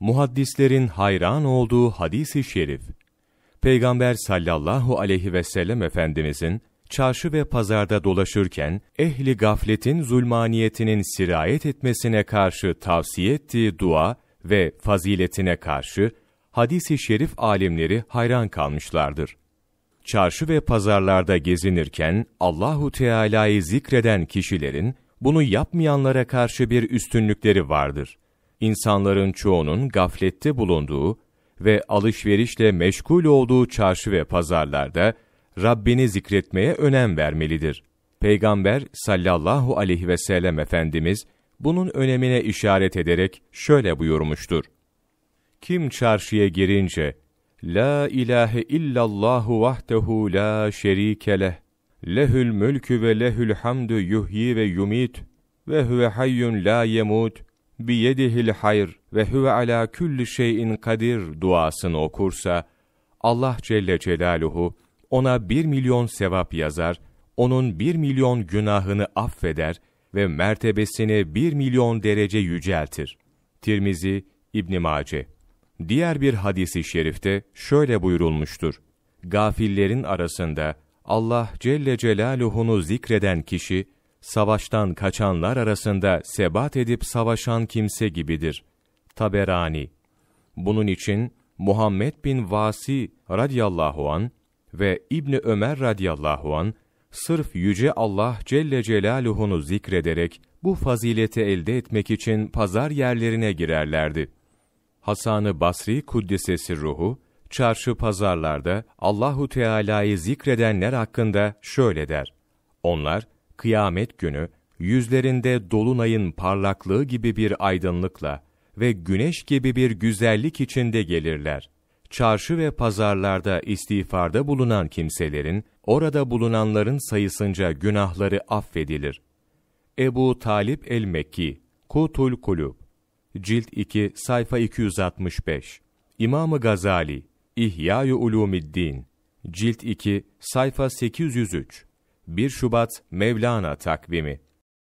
muhaddislerin hayran olduğu hadisi şerif. Peygamber sallallahu aleyhi ve sellem Efendimizin çarşı ve pazarda dolaşırken ehli gafletin zulmaniyetinin sirayet etmesine karşı tavsiye ettiği dua ve faziletine karşı hadisi şerif alimleri hayran kalmışlardır. Çarşı ve pazarlarda gezinirken Allahu Teala'yı zikreden kişilerin bunu yapmayanlara karşı bir üstünlükleri vardır.'' insanların çoğunun gaflette bulunduğu ve alışverişle meşgul olduğu çarşı ve pazarlarda Rabbini zikretmeye önem vermelidir. Peygamber sallallahu aleyhi ve sellem Efendimiz bunun önemine işaret ederek şöyle buyurmuştur. Kim çarşıya girince, La ilahe illallahu vahdehu la şerike leh, lehül mülkü ve lehül hamdü yuhyi ve yumit ve huve hayyun la yemut biyedihil hayr ve huve ala külli şeyin kadir duasını okursa, Allah Celle Celaluhu ona bir milyon sevap yazar, onun bir milyon günahını affeder ve mertebesini bir milyon derece yüceltir. Tirmizi İbn Mace. Diğer bir hadisi şerifte şöyle buyurulmuştur. Gafillerin arasında Allah Celle Celaluhu'nu zikreden kişi savaştan kaçanlar arasında sebat edip savaşan kimse gibidir. Taberani Bunun için Muhammed bin Vasi radıyallahu an ve İbni Ömer radıyallahu an sırf yüce Allah Celle Celaluhu'nu zikrederek bu fazileti elde etmek için pazar yerlerine girerlerdi. Hasanı Basri Kuddisesi ruhu çarşı pazarlarda Allahu Teala'yı zikredenler hakkında şöyle der. Onlar kıyamet günü yüzlerinde dolunayın parlaklığı gibi bir aydınlıkla ve güneş gibi bir güzellik içinde gelirler. Çarşı ve pazarlarda istiğfarda bulunan kimselerin, orada bulunanların sayısınca günahları affedilir. Ebu Talip el-Mekki, Kutul Kulub, Cilt 2, sayfa 265, İmam-ı Gazali, İhya-i Ulumiddin, Cilt 2, sayfa 803, 1 Şubat Mevlana takvimi